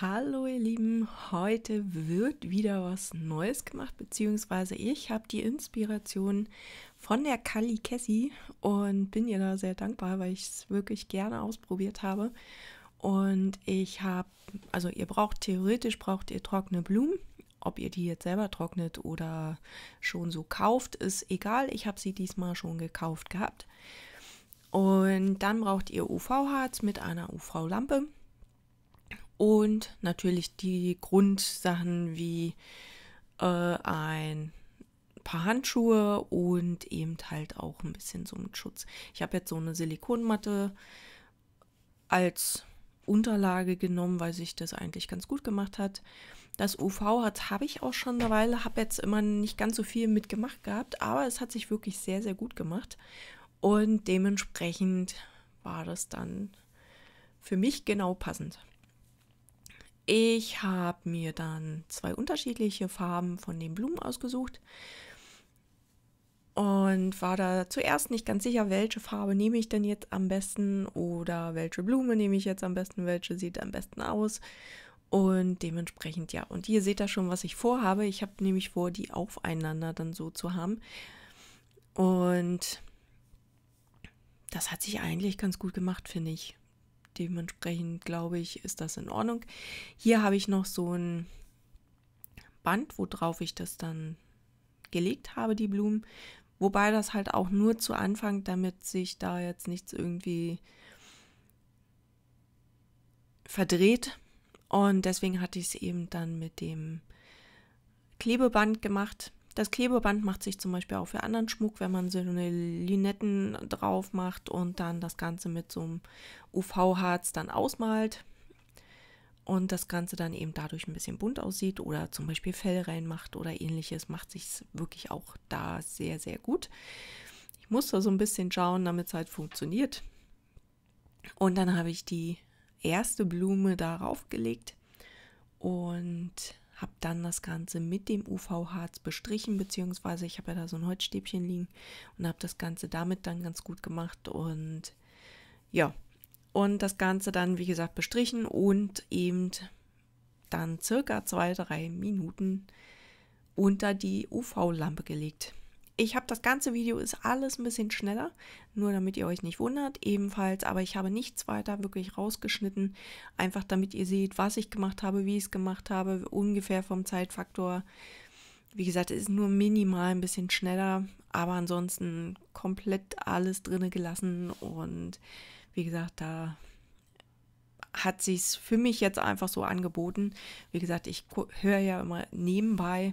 Hallo ihr Lieben, heute wird wieder was Neues gemacht, beziehungsweise ich habe die Inspiration von der Kali Cassie und bin ihr da sehr dankbar, weil ich es wirklich gerne ausprobiert habe. Und ich habe, also ihr braucht theoretisch braucht ihr trockene Blumen. Ob ihr die jetzt selber trocknet oder schon so kauft, ist egal. Ich habe sie diesmal schon gekauft gehabt. Und dann braucht ihr UV-Harz mit einer UV-Lampe und natürlich die Grundsachen wie äh, ein paar Handschuhe und eben halt auch ein bisschen so mit Schutz. Ich habe jetzt so eine Silikonmatte als Unterlage genommen, weil sich das eigentlich ganz gut gemacht hat. Das UV hat habe ich auch schon eine Weile, habe jetzt immer nicht ganz so viel mitgemacht gehabt, aber es hat sich wirklich sehr sehr gut gemacht und dementsprechend war das dann für mich genau passend. Ich habe mir dann zwei unterschiedliche Farben von den Blumen ausgesucht und war da zuerst nicht ganz sicher, welche Farbe nehme ich denn jetzt am besten oder welche Blume nehme ich jetzt am besten, welche sieht am besten aus und dementsprechend ja. Und ihr seht da schon, was ich vorhabe. Ich habe nämlich vor, die aufeinander dann so zu haben und das hat sich eigentlich ganz gut gemacht, finde ich. Dementsprechend glaube ich, ist das in Ordnung. Hier habe ich noch so ein Band, worauf ich das dann gelegt habe, die Blumen. Wobei das halt auch nur zu Anfang, damit sich da jetzt nichts irgendwie verdreht. Und deswegen hatte ich es eben dann mit dem Klebeband gemacht. Das Klebeband macht sich zum Beispiel auch für anderen Schmuck, wenn man so eine Linetten drauf macht und dann das Ganze mit so einem UV-Harz dann ausmalt und das Ganze dann eben dadurch ein bisschen bunt aussieht oder zum Beispiel Fell reinmacht oder ähnliches, macht sich wirklich auch da sehr, sehr gut. Ich musste so ein bisschen schauen, damit es halt funktioniert. Und dann habe ich die erste Blume darauf gelegt und habe dann das Ganze mit dem UV-Harz bestrichen, beziehungsweise ich habe ja da so ein Holzstäbchen liegen und habe das Ganze damit dann ganz gut gemacht und ja, und das Ganze dann, wie gesagt, bestrichen und eben dann circa zwei, drei Minuten unter die UV-Lampe gelegt. Ich habe das ganze Video, ist alles ein bisschen schneller, nur damit ihr euch nicht wundert ebenfalls, aber ich habe nichts weiter wirklich rausgeschnitten, einfach damit ihr seht, was ich gemacht habe, wie ich es gemacht habe, ungefähr vom Zeitfaktor. Wie gesagt, es ist nur minimal ein bisschen schneller, aber ansonsten komplett alles drinne gelassen und wie gesagt, da hat sich es für mich jetzt einfach so angeboten. Wie gesagt, ich höre ja immer nebenbei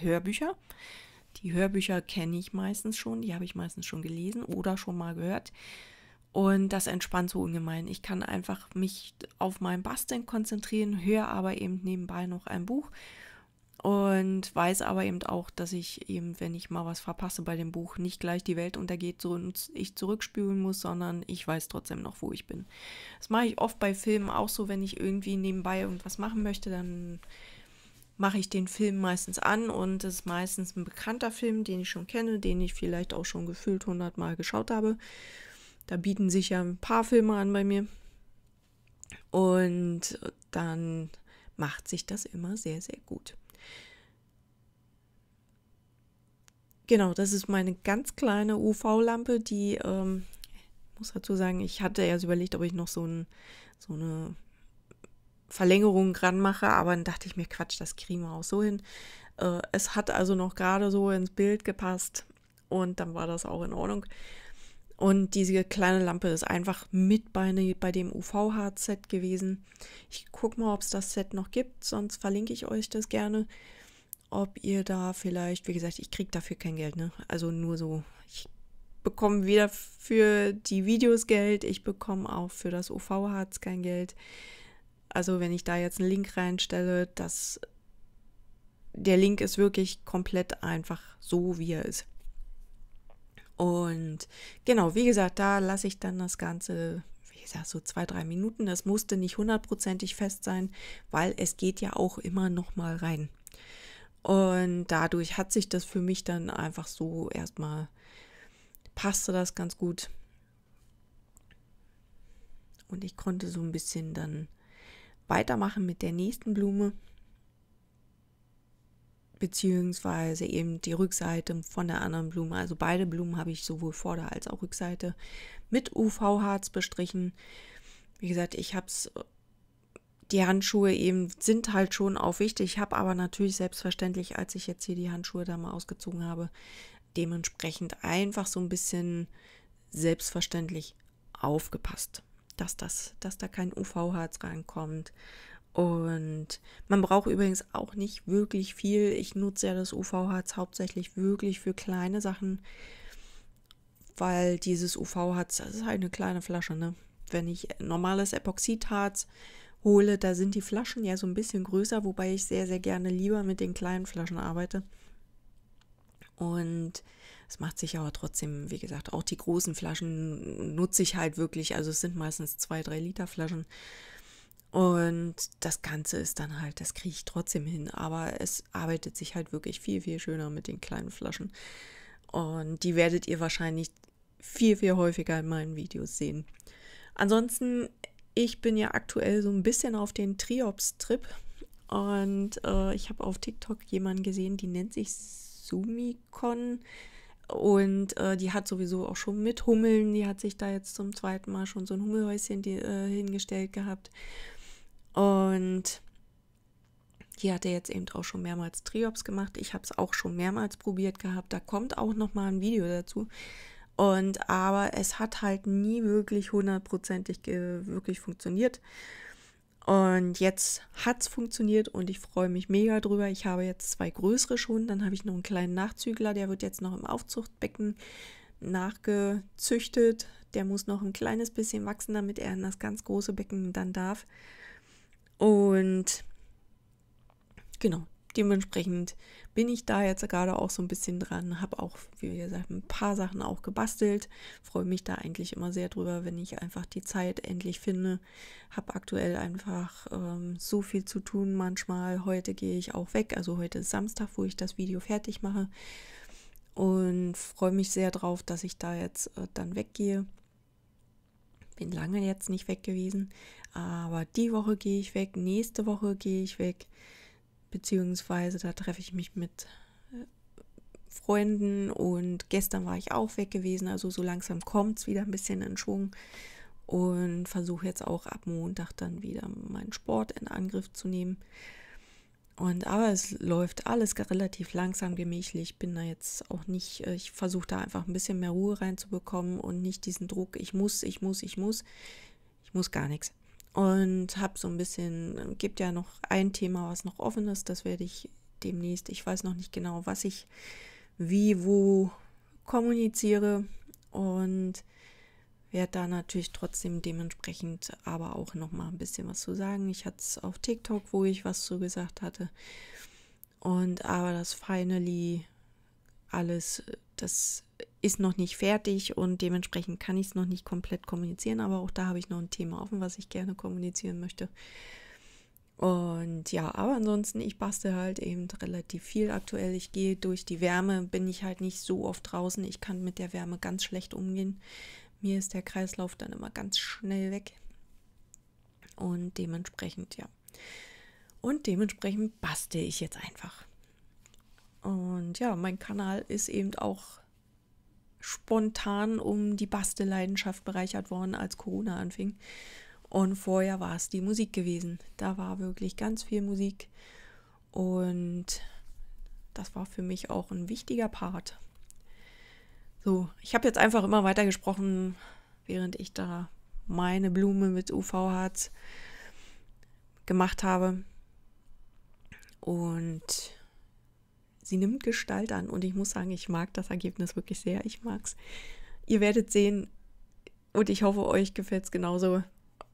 Hörbücher. Die Hörbücher kenne ich meistens schon, die habe ich meistens schon gelesen oder schon mal gehört. Und das entspannt so ungemein. Ich kann einfach mich auf mein Basteln konzentrieren, höre aber eben nebenbei noch ein Buch und weiß aber eben auch, dass ich eben, wenn ich mal was verpasse bei dem Buch, nicht gleich die Welt untergeht und ich zurückspülen muss, sondern ich weiß trotzdem noch, wo ich bin. Das mache ich oft bei Filmen auch so, wenn ich irgendwie nebenbei irgendwas machen möchte, dann mache ich den Film meistens an und es ist meistens ein bekannter Film, den ich schon kenne, den ich vielleicht auch schon gefühlt hundertmal geschaut habe. Da bieten sich ja ein paar Filme an bei mir. Und dann macht sich das immer sehr, sehr gut. Genau, das ist meine ganz kleine UV-Lampe, die, ähm, muss dazu sagen, ich hatte erst überlegt, ob ich noch so, ein, so eine Verlängerungen dran mache, aber dann dachte ich mir, Quatsch, das kriegen wir auch so hin. Äh, es hat also noch gerade so ins Bild gepasst und dann war das auch in Ordnung. Und diese kleine Lampe ist einfach mit bei, ne, bei dem UV-Hard-Set gewesen. Ich gucke mal, ob es das Set noch gibt, sonst verlinke ich euch das gerne. Ob ihr da vielleicht, wie gesagt, ich kriege dafür kein Geld, ne? Also nur so, ich bekomme weder für die Videos Geld, ich bekomme auch für das UV-Harz kein Geld. Also wenn ich da jetzt einen Link reinstelle, dass der Link ist wirklich komplett einfach so, wie er ist. Und genau, wie gesagt, da lasse ich dann das Ganze, wie gesagt, so zwei, drei Minuten. Das musste nicht hundertprozentig fest sein, weil es geht ja auch immer noch mal rein. Und dadurch hat sich das für mich dann einfach so erstmal, passte das ganz gut. Und ich konnte so ein bisschen dann weitermachen mit der nächsten Blume, beziehungsweise eben die Rückseite von der anderen Blume. Also beide Blumen habe ich sowohl Vorder- als auch Rückseite mit UV-Harz bestrichen. Wie gesagt, ich habe es, die Handschuhe eben sind halt schon auch wichtig. Ich habe aber natürlich selbstverständlich, als ich jetzt hier die Handschuhe da mal ausgezogen habe, dementsprechend einfach so ein bisschen selbstverständlich aufgepasst dass, das, dass da kein UV-Harz reinkommt. Und man braucht übrigens auch nicht wirklich viel. Ich nutze ja das UV-Harz hauptsächlich wirklich für kleine Sachen, weil dieses UV-Harz, das ist halt eine kleine Flasche, ne? Wenn ich normales Epoxidharz hole, da sind die Flaschen ja so ein bisschen größer, wobei ich sehr, sehr gerne lieber mit den kleinen Flaschen arbeite. Und es macht sich aber trotzdem, wie gesagt, auch die großen Flaschen nutze ich halt wirklich. Also es sind meistens zwei, drei Liter Flaschen. Und das Ganze ist dann halt, das kriege ich trotzdem hin. Aber es arbeitet sich halt wirklich viel, viel schöner mit den kleinen Flaschen. Und die werdet ihr wahrscheinlich viel, viel häufiger in meinen Videos sehen. Ansonsten, ich bin ja aktuell so ein bisschen auf den Triops-Trip. Und äh, ich habe auf TikTok jemanden gesehen, die nennt sich Sumikon. Und äh, die hat sowieso auch schon mit Hummeln, die hat sich da jetzt zum zweiten Mal schon so ein Hummelhäuschen die, äh, hingestellt gehabt. Und die hatte jetzt eben auch schon mehrmals Triops gemacht. Ich habe es auch schon mehrmals probiert gehabt. Da kommt auch noch mal ein Video dazu. Und aber es hat halt nie wirklich hundertprozentig wirklich funktioniert. Und jetzt hat es funktioniert und ich freue mich mega drüber. Ich habe jetzt zwei größere schon. Dann habe ich noch einen kleinen Nachzügler, der wird jetzt noch im Aufzuchtbecken nachgezüchtet. Der muss noch ein kleines bisschen wachsen, damit er in das ganz große Becken dann darf. Und genau, Dementsprechend bin ich da jetzt gerade auch so ein bisschen dran, habe auch, wie gesagt, ein paar Sachen auch gebastelt. Freue mich da eigentlich immer sehr drüber, wenn ich einfach die Zeit endlich finde. Habe aktuell einfach ähm, so viel zu tun manchmal. Heute gehe ich auch weg, also heute ist Samstag, wo ich das Video fertig mache. Und freue mich sehr drauf, dass ich da jetzt äh, dann weggehe. Bin lange jetzt nicht weg gewesen, aber die Woche gehe ich weg, nächste Woche gehe ich weg beziehungsweise da treffe ich mich mit äh, Freunden und gestern war ich auch weg gewesen, also so langsam kommt es wieder ein bisschen in Schwung und versuche jetzt auch ab Montag dann wieder meinen Sport in Angriff zu nehmen. Und aber es läuft alles relativ langsam, gemächlich. Ich bin da jetzt auch nicht, äh, ich versuche da einfach ein bisschen mehr Ruhe reinzubekommen und nicht diesen Druck, ich muss, ich muss, ich muss. Ich muss gar nichts und habe so ein bisschen, gibt ja noch ein Thema, was noch offen ist, das werde ich demnächst, ich weiß noch nicht genau, was ich wie, wo kommuniziere und werde da natürlich trotzdem dementsprechend aber auch noch mal ein bisschen was zu sagen. Ich hatte es auf TikTok, wo ich was zu gesagt hatte. Und aber das finally alles, das ist noch nicht fertig und dementsprechend kann ich es noch nicht komplett kommunizieren, aber auch da habe ich noch ein Thema offen, was ich gerne kommunizieren möchte. Und ja, aber ansonsten, ich bastel halt eben relativ viel aktuell. Ich gehe durch die Wärme, bin ich halt nicht so oft draußen. Ich kann mit der Wärme ganz schlecht umgehen. Mir ist der Kreislauf dann immer ganz schnell weg. Und dementsprechend, ja. Und dementsprechend bastel ich jetzt einfach. Und ja, mein Kanal ist eben auch spontan um die Bastelleidenschaft bereichert worden, als Corona anfing. Und vorher war es die Musik gewesen. Da war wirklich ganz viel Musik. Und das war für mich auch ein wichtiger Part. So, ich habe jetzt einfach immer weitergesprochen, während ich da meine Blume mit UV-Harz gemacht habe. Und sie nimmt Gestalt an und ich muss sagen, ich mag das Ergebnis wirklich sehr. Ich mag es. Ihr werdet sehen und ich hoffe, euch gefällt es genauso.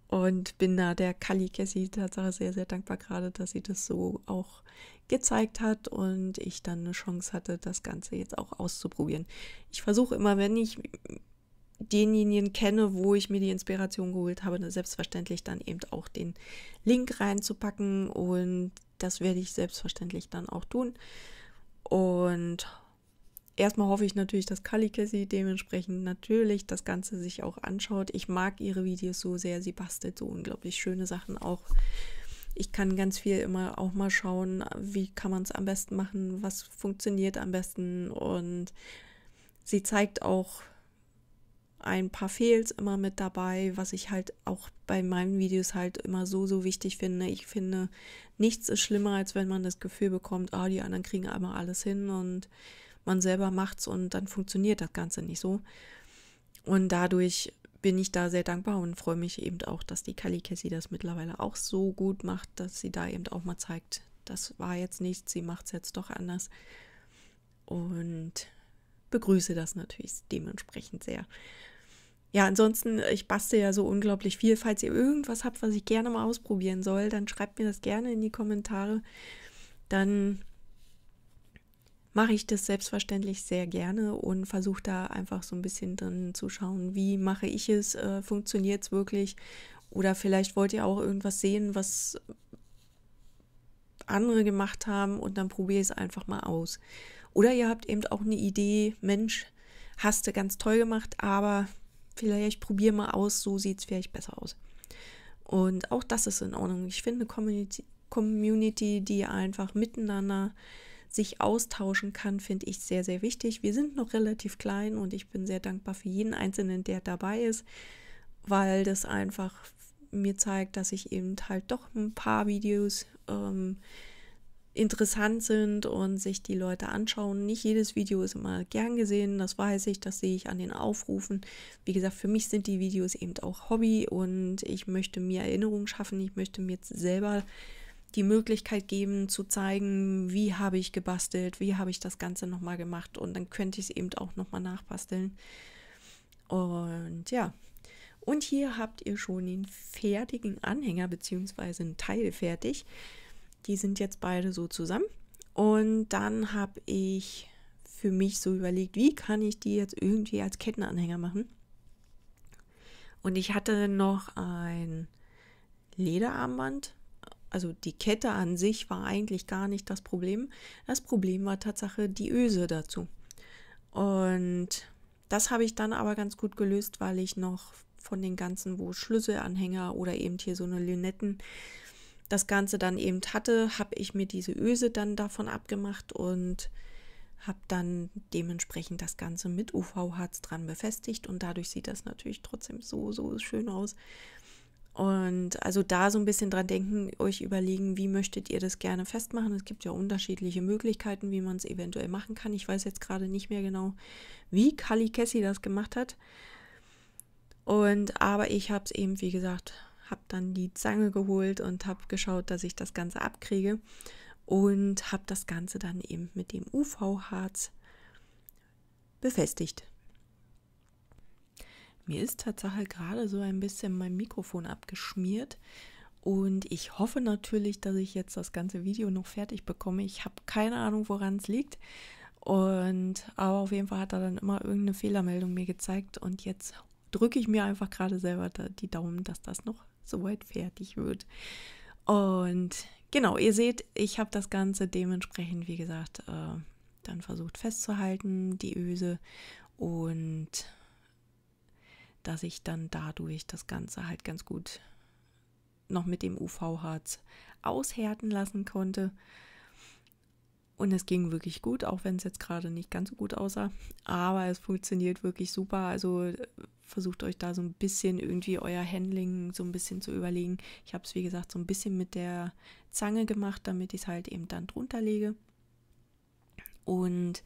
Und bin da der Kali Cassie Tatsache sehr, sehr dankbar gerade, dass sie das so auch gezeigt hat und ich dann eine Chance hatte, das Ganze jetzt auch auszuprobieren. Ich versuche immer, wenn ich denjenigen kenne, wo ich mir die Inspiration geholt habe, selbstverständlich dann eben auch den Link reinzupacken und das werde ich selbstverständlich dann auch tun. Und erstmal hoffe ich natürlich, dass Kali Cassie dementsprechend natürlich das Ganze sich auch anschaut. Ich mag ihre Videos so sehr, sie bastelt so unglaublich schöne Sachen auch. Ich kann ganz viel immer auch mal schauen, wie kann man es am besten machen, was funktioniert am besten und sie zeigt auch ein paar Fails immer mit dabei, was ich halt auch bei meinen Videos halt immer so, so wichtig finde. Ich finde, nichts ist schlimmer, als wenn man das Gefühl bekommt, ah, die anderen kriegen einmal alles hin und man selber macht's und dann funktioniert das Ganze nicht so. Und dadurch bin ich da sehr dankbar und freue mich eben auch, dass die Kali Cassie das mittlerweile auch so gut macht, dass sie da eben auch mal zeigt, das war jetzt nichts, sie macht es jetzt doch anders. Und begrüße das natürlich dementsprechend sehr ja, ansonsten, äh, ich baste ja so unglaublich viel. Falls ihr irgendwas habt, was ich gerne mal ausprobieren soll, dann schreibt mir das gerne in die Kommentare. Dann mache ich das selbstverständlich sehr gerne und versuche da einfach so ein bisschen drin zu schauen, wie mache ich es, äh, funktioniert es wirklich oder vielleicht wollt ihr auch irgendwas sehen, was andere gemacht haben und dann probiere es einfach mal aus. Oder ihr habt eben auch eine Idee, Mensch, hast du ganz toll gemacht, aber vielleicht probier mal aus, so sieht es vielleicht besser aus. Und auch das ist in Ordnung. Ich finde eine Community, Community, die einfach miteinander sich austauschen kann, finde ich sehr, sehr wichtig. Wir sind noch relativ klein und ich bin sehr dankbar für jeden Einzelnen, der dabei ist, weil das einfach mir zeigt, dass ich eben halt doch ein paar Videos ähm, interessant sind und sich die Leute anschauen. Nicht jedes Video ist immer gern gesehen, das weiß ich, das sehe ich an den Aufrufen. Wie gesagt, für mich sind die Videos eben auch Hobby und ich möchte mir Erinnerungen schaffen, ich möchte mir jetzt selber die Möglichkeit geben zu zeigen, wie habe ich gebastelt, wie habe ich das Ganze nochmal gemacht und dann könnte ich es eben auch nochmal nachbasteln. Und ja, und hier habt ihr schon den fertigen Anhänger bzw. einen Teil fertig. Die sind jetzt beide so zusammen. Und dann habe ich für mich so überlegt, wie kann ich die jetzt irgendwie als Kettenanhänger machen. Und ich hatte noch ein Lederarmband. Also die Kette an sich war eigentlich gar nicht das Problem. Das Problem war Tatsache die Öse dazu. Und das habe ich dann aber ganz gut gelöst, weil ich noch von den ganzen, wo Schlüsselanhänger oder eben hier so eine Linetten, das Ganze dann eben hatte, habe ich mir diese Öse dann davon abgemacht und habe dann dementsprechend das Ganze mit UV-Harz dran befestigt und dadurch sieht das natürlich trotzdem so, so schön aus. Und also da so ein bisschen dran denken, euch überlegen, wie möchtet ihr das gerne festmachen. Es gibt ja unterschiedliche Möglichkeiten, wie man es eventuell machen kann. Ich weiß jetzt gerade nicht mehr genau, wie Kali Kessi das gemacht hat. Und aber ich habe es eben, wie gesagt, habe dann die Zange geholt und habe geschaut, dass ich das Ganze abkriege und habe das Ganze dann eben mit dem UV-Harz befestigt. Mir ist tatsächlich gerade so ein bisschen mein Mikrofon abgeschmiert. Und ich hoffe natürlich, dass ich jetzt das ganze Video noch fertig bekomme. Ich habe keine Ahnung, woran es liegt. Und aber auf jeden Fall hat er dann immer irgendeine Fehlermeldung mir gezeigt. Und jetzt drücke ich mir einfach gerade selber die Daumen, dass das noch soweit fertig wird. Und genau, ihr seht, ich habe das Ganze dementsprechend, wie gesagt, äh, dann versucht festzuhalten, die Öse und dass ich dann dadurch das Ganze halt ganz gut noch mit dem UV-Harz aushärten lassen konnte. Und es ging wirklich gut, auch wenn es jetzt gerade nicht ganz so gut aussah. Aber es funktioniert wirklich super. Also versucht euch da so ein bisschen irgendwie euer Handling so ein bisschen zu überlegen. Ich habe es, wie gesagt, so ein bisschen mit der Zange gemacht, damit ich es halt eben dann drunter lege. Und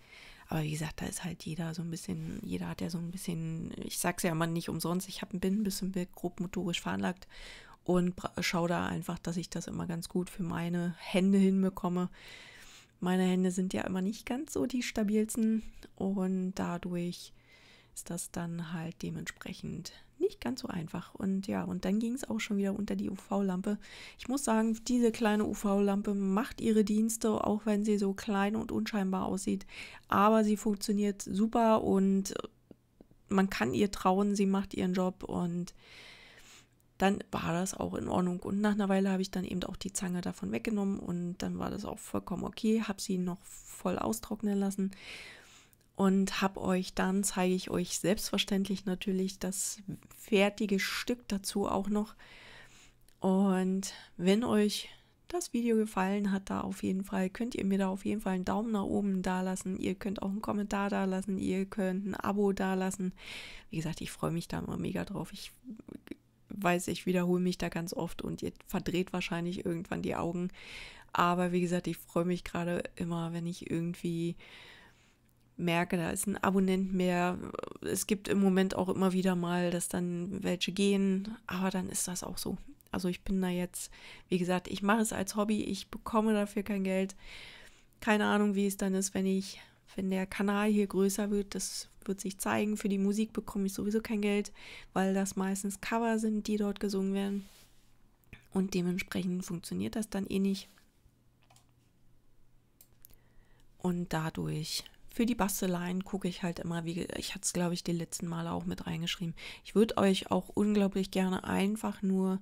aber wie gesagt, da ist halt jeder so ein bisschen, jeder hat ja so ein bisschen, ich sag's ja mal nicht umsonst, ich hab, bin ein bisschen grob motorisch veranlagt und schaue da einfach, dass ich das immer ganz gut für meine Hände hinbekomme. Meine Hände sind ja immer nicht ganz so die stabilsten und dadurch ist das dann halt dementsprechend nicht ganz so einfach. Und ja, und dann ging es auch schon wieder unter die UV-Lampe. Ich muss sagen, diese kleine UV-Lampe macht ihre Dienste, auch wenn sie so klein und unscheinbar aussieht. Aber sie funktioniert super und man kann ihr trauen, sie macht ihren Job und dann war das auch in Ordnung. Und nach einer Weile habe ich dann eben auch die Zange davon weggenommen und dann war das auch vollkommen okay. Habe sie noch voll austrocknen lassen und habe euch dann, zeige ich euch selbstverständlich natürlich das fertige Stück dazu auch noch. Und wenn euch das Video gefallen hat, da auf jeden Fall, könnt ihr mir da auf jeden Fall einen Daumen nach oben dalassen. Ihr könnt auch einen Kommentar dalassen, ihr könnt ein Abo dalassen. Wie gesagt, ich freue mich da immer mega drauf. Ich weiß, ich wiederhole mich da ganz oft und ihr verdreht wahrscheinlich irgendwann die Augen. Aber wie gesagt, ich freue mich gerade immer, wenn ich irgendwie merke, da ist ein Abonnent mehr. Es gibt im Moment auch immer wieder mal, dass dann welche gehen, aber dann ist das auch so. Also ich bin da jetzt, wie gesagt, ich mache es als Hobby, ich bekomme dafür kein Geld. Keine Ahnung, wie es dann ist, wenn ich, wenn der Kanal hier größer wird, das wird sich zeigen. Für die Musik bekomme ich sowieso kein Geld, weil das meistens Cover sind, die dort gesungen werden. Und dementsprechend funktioniert das dann eh nicht. Und dadurch für die Basteleien gucke ich halt immer, wie ich hatte es glaube ich die letzten Male auch mit reingeschrieben. Ich würde euch auch unglaublich gerne einfach nur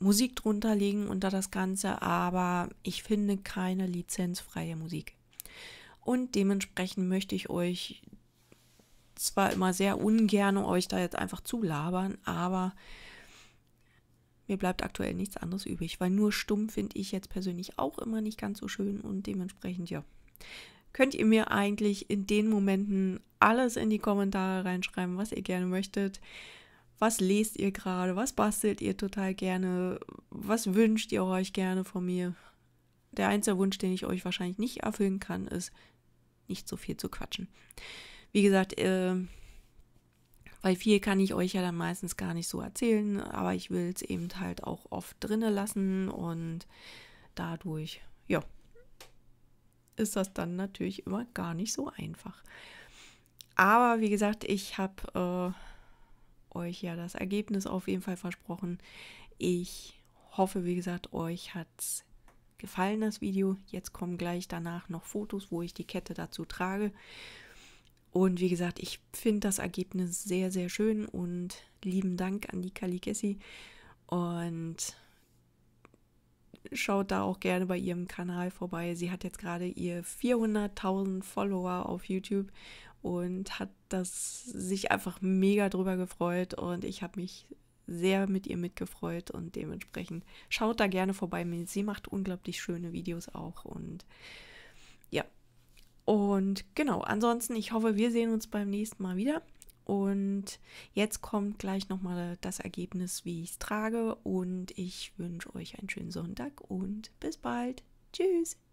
Musik drunter legen unter das Ganze, aber ich finde keine lizenzfreie Musik. Und dementsprechend möchte ich euch zwar immer sehr ungern euch da jetzt einfach zu labern, aber mir bleibt aktuell nichts anderes übrig, weil nur stumm finde ich jetzt persönlich auch immer nicht ganz so schön und dementsprechend ja. Könnt ihr mir eigentlich in den Momenten alles in die Kommentare reinschreiben, was ihr gerne möchtet? Was lest ihr gerade? Was bastelt ihr total gerne? Was wünscht ihr euch gerne von mir? Der einzige Wunsch, den ich euch wahrscheinlich nicht erfüllen kann, ist, nicht so viel zu quatschen. Wie gesagt, äh, weil viel kann ich euch ja dann meistens gar nicht so erzählen, aber ich will es eben halt auch oft drinne lassen und dadurch, ja, ist das dann natürlich immer gar nicht so einfach. Aber wie gesagt, ich habe äh, euch ja das Ergebnis auf jeden Fall versprochen. Ich hoffe, wie gesagt, euch hat es gefallen, das Video. Jetzt kommen gleich danach noch Fotos, wo ich die Kette dazu trage. Und wie gesagt, ich finde das Ergebnis sehr, sehr schön und lieben Dank an die Kalikessi. Und schaut da auch gerne bei ihrem Kanal vorbei. Sie hat jetzt gerade ihr 400.000 Follower auf YouTube und hat das sich einfach mega drüber gefreut und ich habe mich sehr mit ihr mitgefreut und dementsprechend schaut da gerne vorbei. Sie macht unglaublich schöne Videos auch und und genau, ansonsten, ich hoffe, wir sehen uns beim nächsten Mal wieder. Und jetzt kommt gleich nochmal das Ergebnis, wie ich es trage. Und ich wünsche euch einen schönen Sonntag und bis bald. Tschüss.